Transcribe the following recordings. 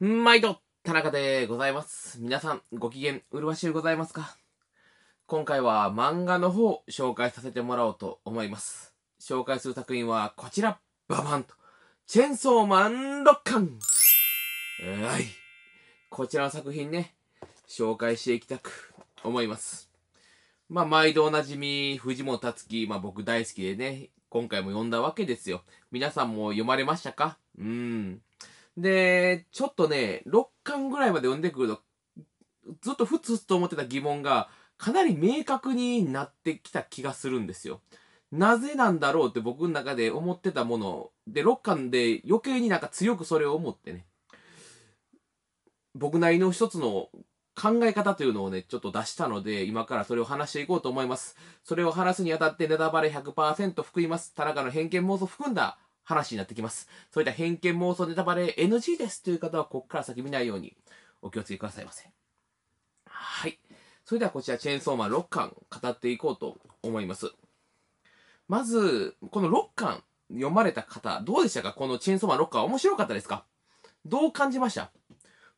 毎度、田中でございます。皆さん、ご機嫌、うるわしゅうございますか今回は漫画の方、紹介させてもらおうと思います。紹介する作品はこちら、ババンと、チェンソーマン6巻はい。こちらの作品ね、紹介していきたく思います。まあ、毎度おなじみ、藤本達樹、まあ僕大好きでね、今回も読んだわけですよ。皆さんも読まれましたかうーん。で、ちょっとね、6巻ぐらいまで読んでくると、ずっとふつふつと思ってた疑問が、かなり明確になってきた気がするんですよ。なぜなんだろうって僕の中で思ってたもので、6巻で余計になんか強くそれを思ってね、僕なりの一つの考え方というのをね、ちょっと出したので、今からそれを話していこうと思います。それを話すにあたってネタバレ100%含みます。田中の偏見妄想含んだ話になってきます。そういった偏見妄想ネタバレ NG ですという方は、ここから先見ないようにお気をつけくださいませ。はい。それではこちら、チェーンソーマン6巻語っていこうと思います。まず、この6巻読まれた方、どうでしたかこのチェーンソーマン6巻面白かったですかどう感じました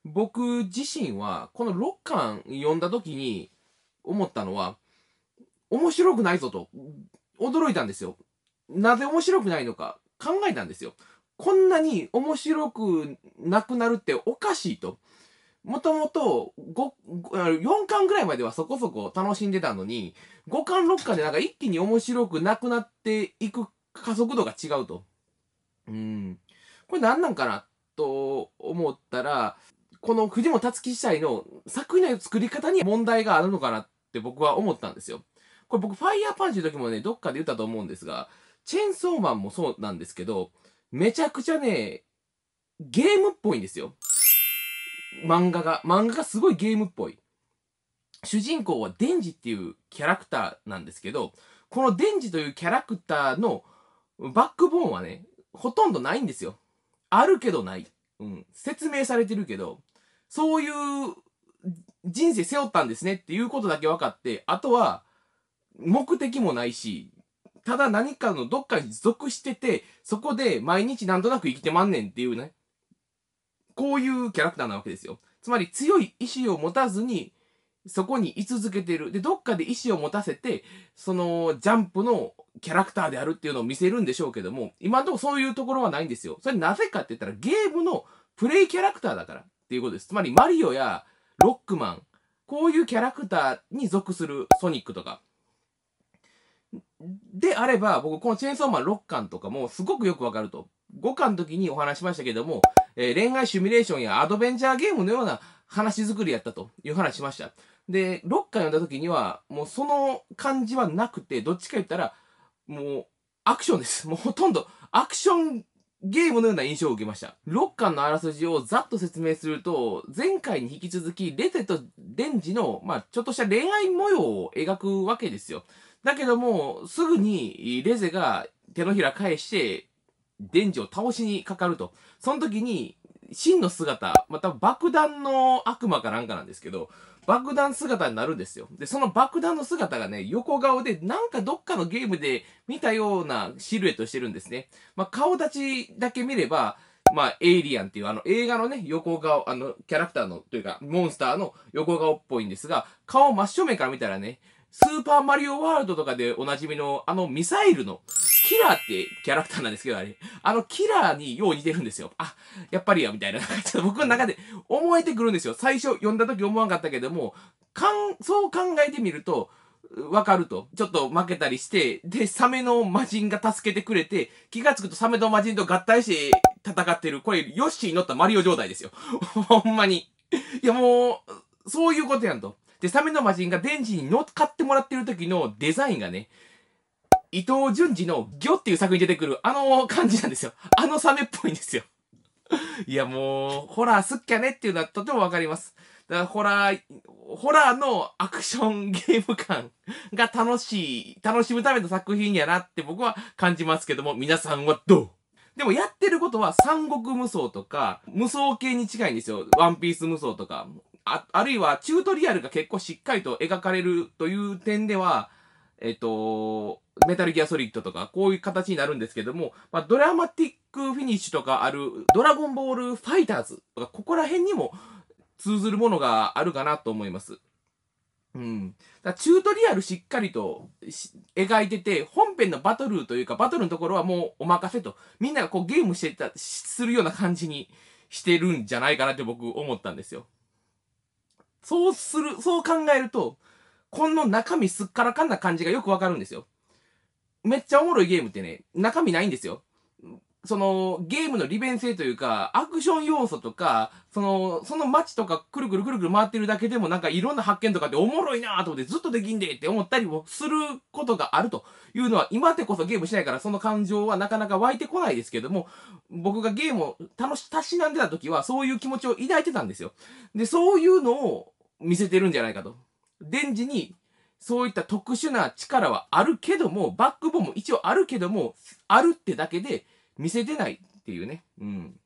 僕自身は、この6巻読んだ時に思ったのは、面白くないぞと、驚いたんですよ。なぜ面白くないのか。考えたんですよ。こんなに面白くなくなるっておかしいと。もともと、4巻ぐらいまではそこそこ楽しんでたのに、5巻6巻でなんか一気に面白くなくなっていく加速度が違うと。うん。これ何なんかなと思ったら、この藤本達樹司祭の作品の作り方に問題があるのかなって僕は思ったんですよ。これ僕、ファイヤーパンチの時もね、どっかで言ったと思うんですが、チェンソーマンもそうなんですけど、めちゃくちゃね、ゲームっぽいんですよ。漫画が。漫画がすごいゲームっぽい。主人公はデンジっていうキャラクターなんですけど、このデンジというキャラクターのバックボーンはね、ほとんどないんですよ。あるけどない。うん。説明されてるけど、そういう人生背負ったんですねっていうことだけ分かって、あとは目的もないし、ただ何かのどっかに属してて、そこで毎日なんとなく生きてまんねんっていうね、こういうキャラクターなわけですよ。つまり強い意志を持たずに、そこに居続けてる。で、どっかで意志を持たせて、そのジャンプのキャラクターであるっていうのを見せるんでしょうけども、今のところそういうところはないんですよ。それなぜかって言ったらゲームのプレイキャラクターだからっていうことです。つまりマリオやロックマン、こういうキャラクターに属するソニックとか、であれば、僕、このチェーンソーマン6巻とかもすごくよくわかると。5巻の時にお話しましたけども、えー、恋愛シミュレーションやアドベンチャーゲームのような話作りやったという話しました。で、6巻読んだ時には、もうその感じはなくて、どっちか言ったら、もう、アクションです。もうほとんど、アクションゲームのような印象を受けました。6巻のあらすじをざっと説明すると、前回に引き続き、レテとデンジの、まあ、ちょっとした恋愛模様を描くわけですよ。だけども、すぐにレゼが手のひら返して、デンジを倒しにかかると。その時に、真の姿、また爆弾の悪魔かなんかなんですけど、爆弾姿になるんですよ。で、その爆弾の姿がね、横顔で、なんかどっかのゲームで見たようなシルエットしてるんですね。まあ、顔立ちだけ見れば、まあ、エイリアンっていうあの映画のね、横顔、あの、キャラクターの、というか、モンスターの横顔っぽいんですが、顔真正面から見たらね、スーパーマリオワールドとかでおなじみの、あのミサイルの、キラーってキャラクターなんですけど、あれ。あのキラーによう似てるんですよ。あ、やっぱりや、みたいな。ちょっと僕の中で思えてくるんですよ。最初読んだ時思わんかったけども、かん、そう考えてみると、わかると。ちょっと負けたりして、で、サメの魔人が助けてくれて、気がつくとサメの魔人と合体して戦ってる。これ、ヨッシーに乗ったマリオ状態ですよ。ほんまに。いや、もう、そういうことやんと。で、サメの魔人がデンジに乗っかってもらってる時のデザインがね、伊藤淳二の魚っていう作品に出てくるあの感じなんですよ。あのサメっぽいんですよ。いやもう、ホラーすっきゃねっていうのはとてもわかります。だからホラー、ホラーのアクションゲーム感が楽しい、楽しむための作品やなって僕は感じますけども、皆さんはどうでもやってることは三国無双とか、無双系に近いんですよ。ワンピース無双とか。あ、あるいはチュートリアルが結構しっかりと描かれるという点では、えっと、メタルギアソリッドとか、こういう形になるんですけども、まあ、ドラマティックフィニッシュとかある、ドラゴンボールファイターズとか、ここら辺にも通ずるものがあるかなと思います。うん。だチュートリアルしっかりと描いてて、本編のバトルというか、バトルのところはもうお任せと、みんながこうゲームしてた、するような感じにしてるんじゃないかなって僕思ったんですよ。そうする、そう考えると、この中身すっからかんな感じがよくわかるんですよ。めっちゃおもろいゲームってね、中身ないんですよ。その、ゲームの利便性というか、アクション要素とか、その、その街とかくるくるくるくる回ってるだけでもなんかいろんな発見とかっておもろいなと思ってずっとできんでって思ったりもすることがあるというのは、今でこそゲームしないからその感情はなかなか湧いてこないですけども、僕がゲームを楽し、たしなんでた時はそういう気持ちを抱いてたんですよ。で、そういうのを見せてるんじゃないかと。電磁にそういった特殊な力はあるけども、バックボーンも一応あるけども、あるってだけで、見せてないっていうね。うん。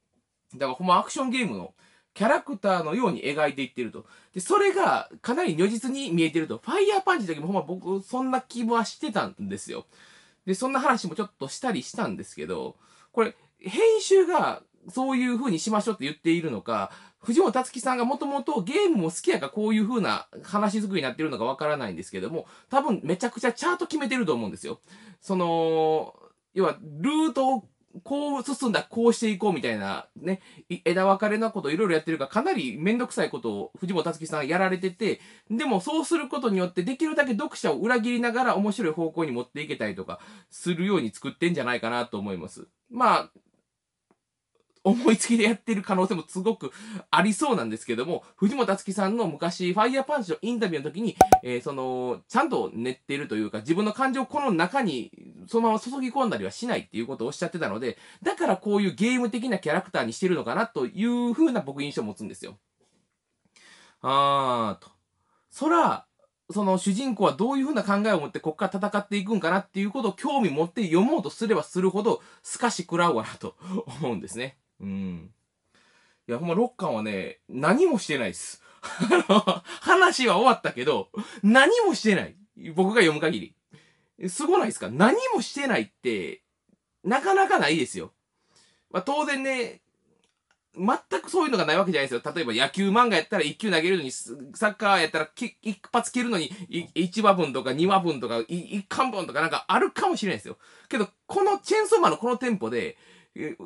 だからほんまアクションゲームのキャラクターのように描いていってると。で、それがかなり如実に見えてると。ファイヤーパンチだけもほんま僕そんな気はしてたんですよ。で、そんな話もちょっとしたりしたんですけど、これ、編集がそういう風にしましょうって言っているのか、藤本達樹さんがもともとゲームも好きやからこういう風な話作りになってるのかわからないんですけども、多分めちゃくちゃチャート決めてると思うんですよ。その、要は、ルートをこう進んだ、こうしていこうみたいな、ね、枝分かれなこといろいろやってるから、かなりめんどくさいことを藤本つ樹さんやられてて、でもそうすることによって、できるだけ読者を裏切りながら面白い方向に持っていけたりとか、するように作ってんじゃないかなと思います。まあ、思いつきでやってる可能性もすごくありそうなんですけども、藤本つ樹さんの昔、ファイヤーパンチのインタビューの時に、えー、その、ちゃんと練ってるというか、自分の感情をこの中にそのまま注ぎ込んだりはしないっていうことをおっしゃってたので、だからこういうゲーム的なキャラクターにしてるのかなというふうな僕印象を持つんですよ。あーと。そら、その主人公はどういうふうな考えを持ってここから戦っていくんかなっていうことを興味持って読もうとすればするほど、透かし食らうわなと思うんですね。うん。いや、ほんま6巻はね、何もしてないです。あの、話は終わったけど、何もしてない。僕が読む限り。すごないですか何もしてないって、なかなかないですよ。まあ、当然ね、全くそういうのがないわけじゃないですよ。例えば野球漫画やったら1球投げるのに、サッカーやったら一発蹴るのに1話分とか2話分とか1巻分とかなんかあるかもしれないですよ。けど、このチェーンソーマンのこのテンポで、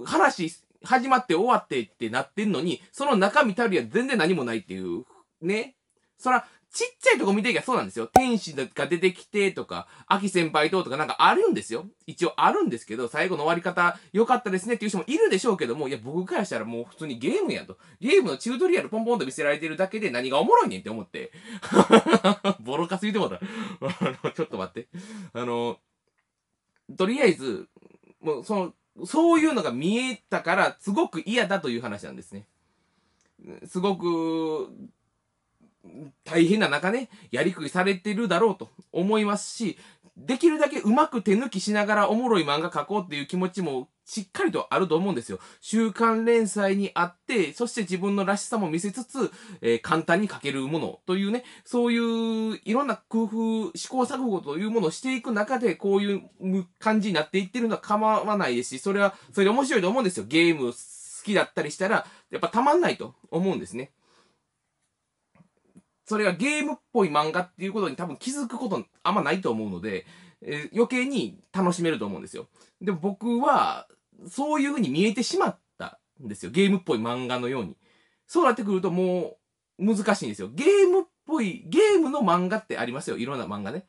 話始まって終わってってなってんのに、その中身たるや全然何もないっていう、ね。そら、ちっちゃいとこ見ていきゃそうなんですよ。天使が出てきてとか、秋先輩ととかなんかあるんですよ。一応あるんですけど、最後の終わり方良かったですねっていう人もいるでしょうけども、いや僕からしたらもう普通にゲームやと。ゲームのチュートリアルポンポンと見せられてるだけで何がおもろいねんって思って。ボロカス言うてもらあの、ちょっと待って。あの、とりあえず、もうその、そういうのが見えたから、すごく嫌だという話なんですね。すごく大変な中ね、やりくりされてるだろうと思いますし、できるだけうまく手抜きしながらおもろい漫画描こうっていう気持ちもしっかりとあると思うんですよ。週刊連載にあって、そして自分のらしさも見せつつ、えー、簡単に描けるものというね、そういういろんな工夫、試行錯誤というものをしていく中で、こういう感じになっていってるのは構わないですし、それは、それで面白いと思うんですよ。ゲーム好きだったりしたら、やっぱたまんないと思うんですね。それがゲームっぽい漫画っていうことに多分気づくことあんまないと思うので、えー、余計に楽しめると思うんですよ。でも僕は、そういう風に見えてしまったんですよ。ゲームっぽい漫画のように。そうなってくるともう難しいんですよ。ゲームっぽい、ゲームの漫画ってありますよ。いろんな漫画ね。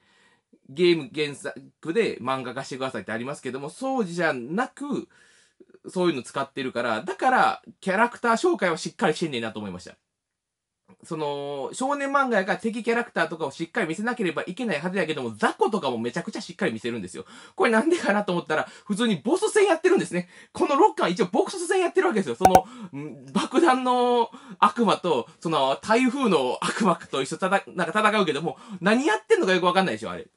ゲーム原作で漫画化してくださいってありますけども、そうじゃなく、そういうの使ってるから、だから、キャラクター紹介はしっかりしてんねんなと思いました。その、少年漫画やから敵キャラクターとかをしっかり見せなければいけないはずやけども、雑魚とかもめちゃくちゃしっかり見せるんですよ。これなんでかなと思ったら、普通にボス戦やってるんですね。このロッーは一応ボス戦やってるわけですよ。その、爆弾の悪魔と、その、台風の悪魔と一緒戦、なんか戦うけども、何やってんのかよくわかんないでしょ、あれ。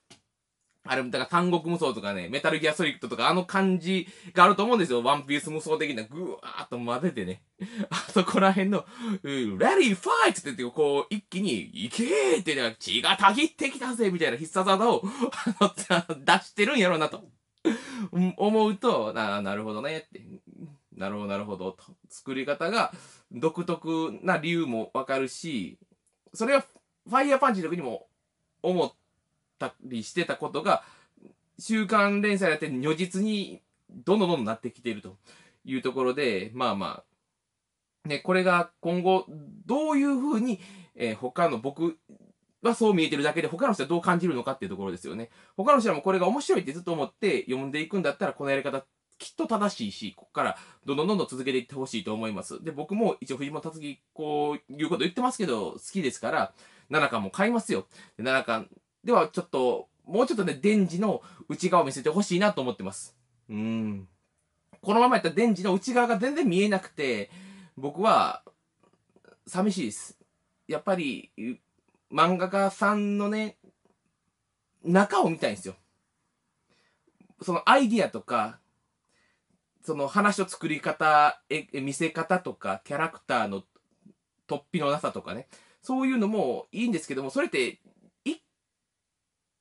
あれ、だから三国無双とかね、メタルギアソリッドとかあの感じがあると思うんですよ。ワンピース無双的な、ぐわーっと混ぜてね。あそこら辺の、レディーファイトって言って、こう、一気に、いけーって、なんか血がたぎってきたぜみたいな必殺技を 出してるんやろうなと。思うと、な、なるほどねって。なるほど、なるほど、と。作り方が独特な理由もわかるし、それはファイヤーパンチの時にも思ったりしてたことが、週刊連載だって如実にどんどんどんどんなってきているというところで、まあまあ、ね、これが今後どういうふうに、えー、他の僕はそう見えてるだけで他の人はどう感じるのかっていうところですよね。他の人はもこれが面白いってずっと思って読んでいくんだったらこのやり方きっと正しいし、ここからどんどんどんどん続けていってほしいと思います。で、僕も一応藤本達樹こういうこと言ってますけど好きですから、7巻も買いますよ。7巻ではちょっと、もうちょっとね、デンジの内側を見せてほしいなと思ってます。うん。このままやったらデンジの内側が全然見えなくて、僕は、寂しいです。やっぱり、漫画家さんのね、中を見たいんですよ。そのアイディアとか、その話の作り方、え見せ方とか、キャラクターの突飛のなさとかね、そういうのもいいんですけども、それって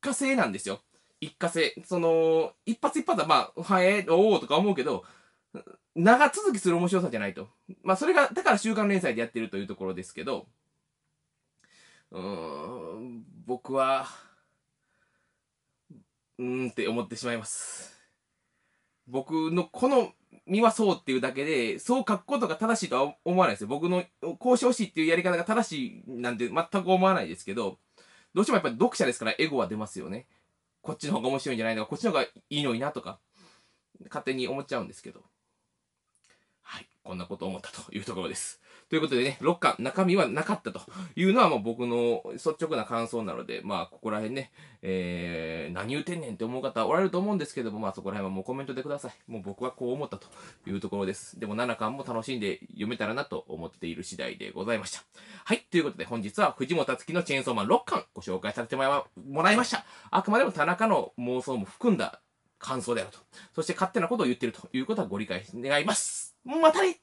過性なんですよ。一過性。その、一発一発はまあ、はえ、おおとか思うけど、長続きする面白さじゃないと。まあ、それが、だから週刊連載でやってるというところですけど、うーん、僕は、うーんって思ってしまいます。僕の好みはそうっていうだけで、そう書くことが正しいとは思わないですよ。僕のこうしてほしいっていうやり方が正しいなんて全く思わないですけど、どうしてもやっぱり読者ですからエゴは出ますよね。こっちの方が面白いんじゃないのか、こっちの方がいいのになとか、勝手に思っちゃうんですけど。はい。こんなことを思ったというところです。ということでね、6巻、中身はなかったというのはもう僕の率直な感想なので、まあ、ここら辺ね、えー、何言うてんねんって思う方おられると思うんですけども、まあそこら辺はもうコメントでください。もう僕はこう思ったというところです。でも7巻も楽しんで読めたらなと思っている次第でございました。はい、ということで本日は藤本つきのチェーンソーマン6巻ご紹介させてもらいました。あくまでも田中の妄想も含んだ感想であると。そして勝手なことを言ってるということはご理解願います。またね